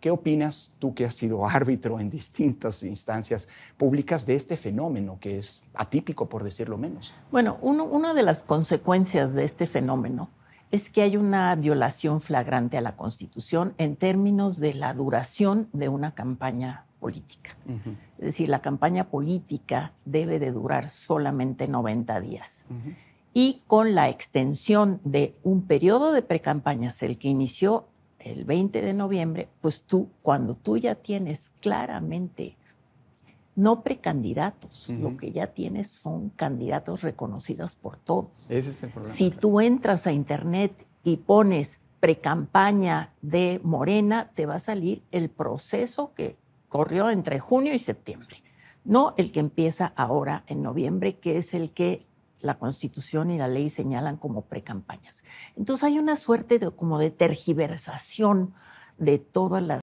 ¿Qué opinas tú que has sido árbitro en distintas instancias públicas de este fenómeno que es atípico, por decirlo menos? Bueno, una de las consecuencias de este fenómeno es que hay una violación flagrante a la Constitución en términos de la duración de una campaña política. Es decir, la campaña política debe de durar solamente 90 días. Y con la extensión de un periodo de precampañas, el que inició el 20 de noviembre, pues tú, cuando tú ya tienes claramente, no precandidatos, lo que ya tienes son candidatos reconocidos por todos. Ese es el problema. Si tú entras a internet y pones precampaña de Morena, te va a salir el proceso que corrió entre junio y septiembre, no el que empieza ahora en noviembre, que es el que la Constitución y la ley señalan como precampañas. Entonces hay una suerte de, como de tergiversación de todas las